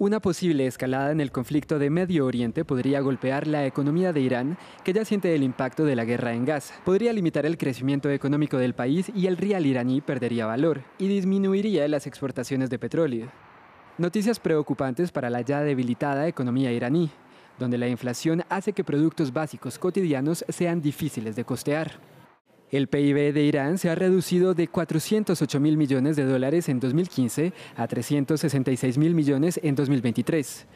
Una posible escalada en el conflicto de Medio Oriente podría golpear la economía de Irán, que ya siente el impacto de la guerra en Gaza. Podría limitar el crecimiento económico del país y el rial iraní perdería valor y disminuiría las exportaciones de petróleo. Noticias preocupantes para la ya debilitada economía iraní, donde la inflación hace que productos básicos cotidianos sean difíciles de costear. El PIB de Irán se ha reducido de 408 mil millones de dólares en 2015 a 366 mil millones en 2023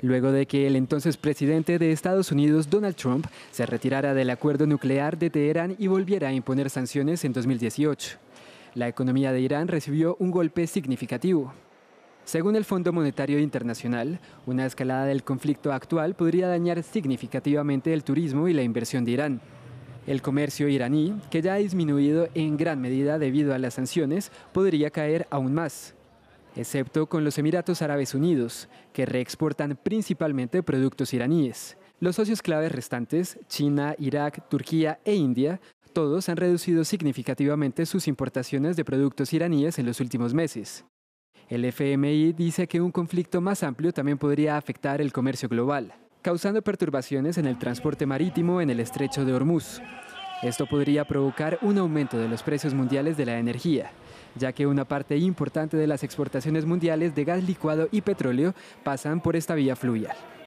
luego de que el entonces presidente de Estados Unidos, Donald Trump, se retirara del acuerdo nuclear de Teherán y volviera a imponer sanciones en 2018. La economía de Irán recibió un golpe significativo. Según el Fondo Monetario Internacional, una escalada del conflicto actual podría dañar significativamente el turismo y la inversión de Irán. El comercio iraní, que ya ha disminuido en gran medida debido a las sanciones, podría caer aún más, excepto con los Emiratos Árabes Unidos, que reexportan principalmente productos iraníes. Los socios claves restantes, China, Irak, Turquía e India, todos han reducido significativamente sus importaciones de productos iraníes en los últimos meses. El FMI dice que un conflicto más amplio también podría afectar el comercio global causando perturbaciones en el transporte marítimo en el estrecho de Hormuz. Esto podría provocar un aumento de los precios mundiales de la energía, ya que una parte importante de las exportaciones mundiales de gas licuado y petróleo pasan por esta vía fluvial.